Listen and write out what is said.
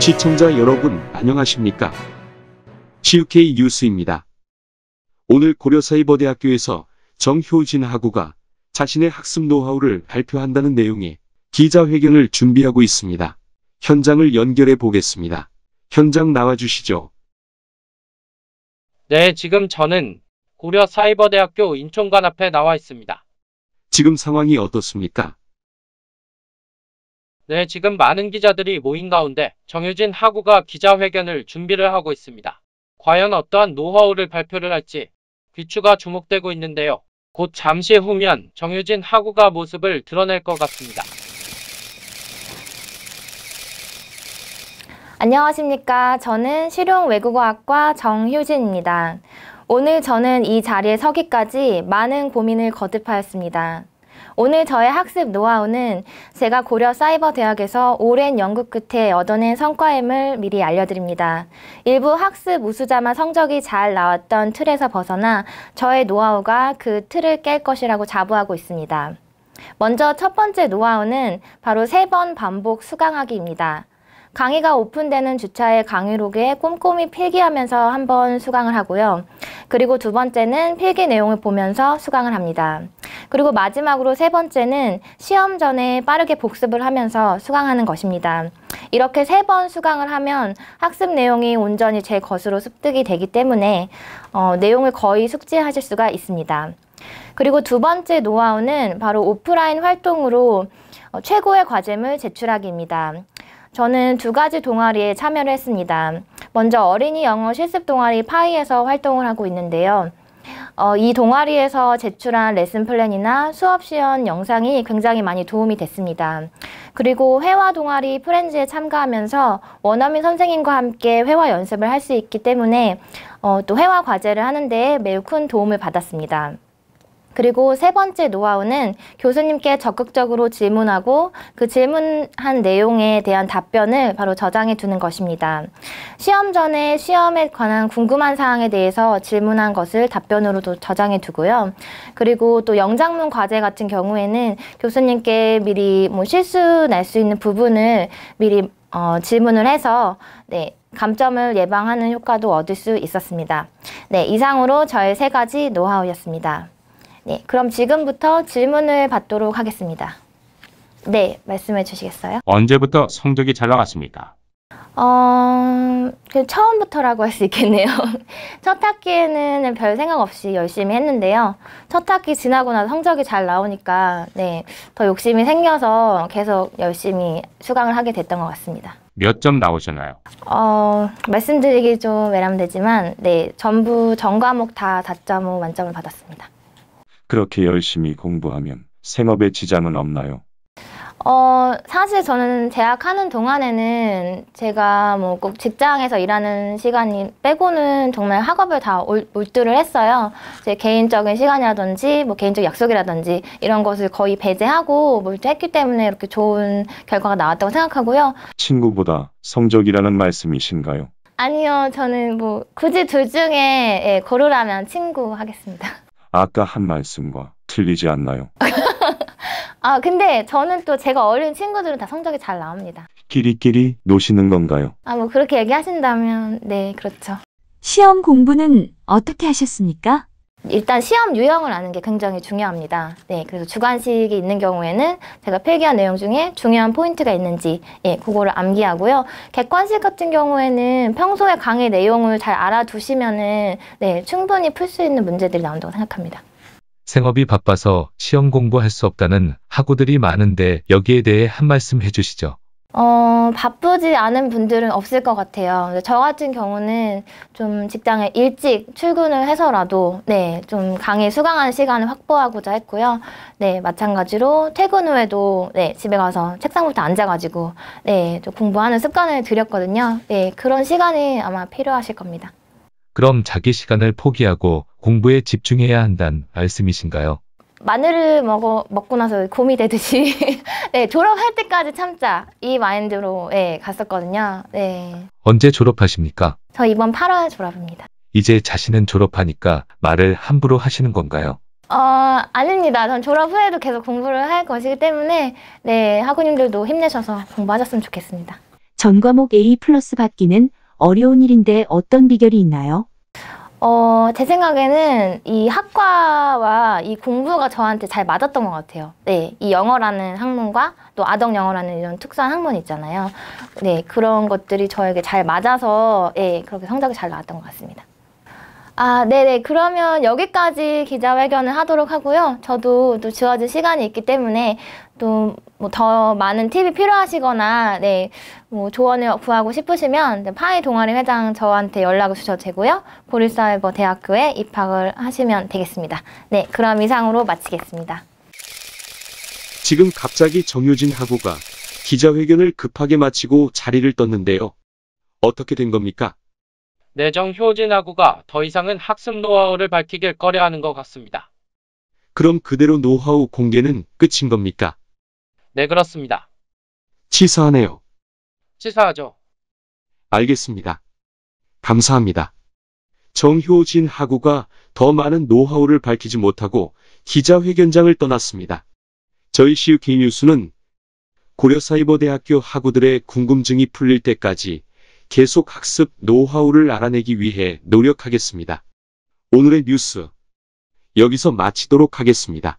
시청자 여러분 안녕하십니까? CUK 뉴스입니다. 오늘 고려사이버대학교에서 정효진 학우가 자신의 학습 노하우를 발표한다는 내용의 기자회견을 준비하고 있습니다. 현장을 연결해 보겠습니다. 현장 나와주시죠. 네, 지금 저는 고려사이버대학교 인천관 앞에 나와 있습니다. 지금 상황이 어떻습니까? 네, 지금 많은 기자들이 모인 가운데 정유진 하구가 기자회견을 준비를 하고 있습니다. 과연 어떠한 노하우를 발표를 할지 귀추가 주목되고 있는데요. 곧 잠시 후면 정유진 하구가 모습을 드러낼 것 같습니다. 안녕하십니까. 저는 실용외국어학과 정효진입니다. 오늘 저는 이 자리에 서기까지 많은 고민을 거듭하였습니다. 오늘 저의 학습 노하우는 제가 고려 사이버 대학에서 오랜 연구 끝에 얻어낸 성과임을 미리 알려드립니다. 일부 학습 우수자만 성적이 잘 나왔던 틀에서 벗어나 저의 노하우가 그 틀을 깰 것이라고 자부하고 있습니다. 먼저 첫 번째 노하우는 바로 세 번 반복 수강하기입니다. 강의가 오픈되는 주차의 강의록에 꼼꼼히 필기하면서 한번 수강을 하고요. 그리고 두 번째는 필기 내용을 보면서 수강을 합니다. 그리고 마지막으로 세 번째는 시험 전에 빠르게 복습을 하면서 수강하는 것입니다. 이렇게 세 번 수강을 하면 학습 내용이 온전히 제 것으로 습득이 되기 때문에 어, 내용을 거의 숙지하실 수가 있습니다. 그리고 두 번째 노하우는 바로 오프라인 활동으로 어, 최고의 과제물 제출하기입니다. 저는 두 가지 동아리에 참여를 했습니다. 먼저 어린이 영어 실습 동아리 파이에서 활동을 하고 있는데요. 어, 이 동아리에서 제출한 레슨 플랜이나 수업 시연 영상이 굉장히 많이 도움이 됐습니다. 그리고 회화 동아리 프렌즈에 참가하면서 원어민 선생님과 함께 회화 연습을 할 수 있기 때문에 어, 또 회화 과제를 하는 데 매우 큰 도움을 받았습니다. 그리고 세 번째 노하우는 교수님께 적극적으로 질문하고 그 질문한 내용에 대한 답변을 바로 저장해 두는 것입니다. 시험 전에 시험에 관한 궁금한 사항에 대해서 질문한 것을 답변으로도 저장해 두고요. 그리고 또 영장문 과제 같은 경우에는 교수님께 미리 뭐 실수 날 수 있는 부분을 미리 어, 질문을 해서 네, 감점을 예방하는 효과도 얻을 수 있었습니다. 네, 이상으로 저의 세 가지 노하우였습니다. 네, 그럼 지금부터 질문을 받도록 하겠습니다. 네, 말씀해 주시겠어요? 언제부터 성적이 잘 나갔습니까? 어, 그 처음부터라고 할 수 있겠네요. 첫 학기에는 별 생각 없이 열심히 했는데요. 첫 학기 지나고 나서 성적이 잘 나오니까 네, 더 욕심이 생겨서 계속 열심히 수강을 하게 됐던 것 같습니다. 몇 점 나오셨나요? 어, 말씀드리기 좀 외람되지만 네, 전부 전 과목 다4.5 만점을 받았습니다. 그렇게 열심히 공부하면 생업에 지장은 없나요? 어, 사실 저는 재학하는 동안에는 제가 뭐 꼭 직장에서 일하는 시간이 빼고는 정말 학업을 다 올, 몰두를 했어요. 제 개인적인 시간이라든지 뭐 개인적 약속이라든지 이런 것을 거의 배제하고 몰두했기 때문에 이렇게 좋은 결과가 나왔다고 생각하고요. 친구보다 성적이라는 말씀이신가요? 아니요, 저는 뭐 굳이 둘 중에 예, 고르라면 친구 하겠습니다. 아까 한 말씀과 틀리지 않나요? 아, 근데 저는 또 제가 어린 친구들은 다 성적이 잘 나옵니다. 끼리끼리 노시는 건가요? 아, 뭐 그렇게 얘기하신다면 네, 그렇죠. 시험 공부는 어떻게 하셨습니까? 일단 시험 유형을 아는 게 굉장히 중요합니다. 네, 그래서 주관식이 있는 경우에는 제가 필기한 내용 중에 중요한 포인트가 있는지 예, 그거를 암기하고요. 객관식 같은 경우에는 평소에 강의 내용을 잘 알아두시면은 네, 충분히 풀 수 있는 문제들이 나온다고 생각합니다. 생업이 바빠서 시험 공부할 수 없다는 학우들이 많은데 여기에 대해 한 말씀 해주시죠. 어, 바쁘지 않은 분들은 없을 것 같아요. 저 같은 경우는 좀 직장에 일찍 출근을 해서라도, 네, 좀 강의 수강하는 시간을 확보하고자 했고요. 네, 마찬가지로 퇴근 후에도, 네, 집에 가서 책상부터 앉아가지고, 네, 좀 공부하는 습관을 들였거든요. 네, 그런 시간이 아마 필요하실 겁니다. 그럼 자기 시간을 포기하고 공부에 집중해야 한다는 말씀이신가요? 마늘을 먹어, 먹고 나서 곰이 되듯이 네, 졸업할 때까지 참자 이 마인드로 네, 갔었거든요. 네. 언제 졸업하십니까? 저 이번 8월 졸업입니다. 이제 자신은 졸업하니까 말을 함부로 하시는 건가요? 어, 아닙니다. 전 졸업 후에도 계속 공부를 할 것이기 때문에 네, 학우님들도 힘내셔서 공부하셨으면 좋겠습니다. 전 과목 A 플러스 받기는 어려운 일인데 어떤 비결이 있나요? 어, 제 생각에는 이 학과와 이 공부가 저한테 잘 맞았던 것 같아요. 네, 이 영어라는 학문과 또 아동 영어라는 이런 특수한 학문 있잖아요. 네, 그런 것들이 저에게 잘 맞아서 예, 네, 그렇게 성적이 잘 나왔던 것 같습니다. 아, 네네. 그러면 여기까지 기자회견을 하도록 하고요. 저도 또 주어진 시간이 있기 때문에 또 뭐 더 많은 팁이 필요하시거나, 네, 뭐 조언을 구하고 싶으시면 파이 동아리 회장 저한테 연락을 주셔도 되고요. 보리사이버 대학교에 입학을 하시면 되겠습니다. 네, 그럼 이상으로 마치겠습니다. 지금 갑자기 정효진 하고가 기자회견을 급하게 마치고 자리를 떴는데요. 어떻게 된 겁니까? 내정 효진하구가 더 이상은 학습 노하우를 밝히길 꺼려하는 것 같습니다. 그럼 그대로 노하우 공개는 끝인 겁니까? 네 그렇습니다. 치사하네요. 치사하죠. 알겠습니다. 감사합니다. 정효진 하구가 더 많은 노하우를 밝히지 못하고 기자회견장을 떠났습니다. 저희 CUK 뉴스는 고려사이버대학교 학우들의 궁금증이 풀릴 때까지 계속 학습 노하우를 알아내기 위해 노력하겠습니다. 오늘의 뉴스 여기서 마치도록 하겠습니다.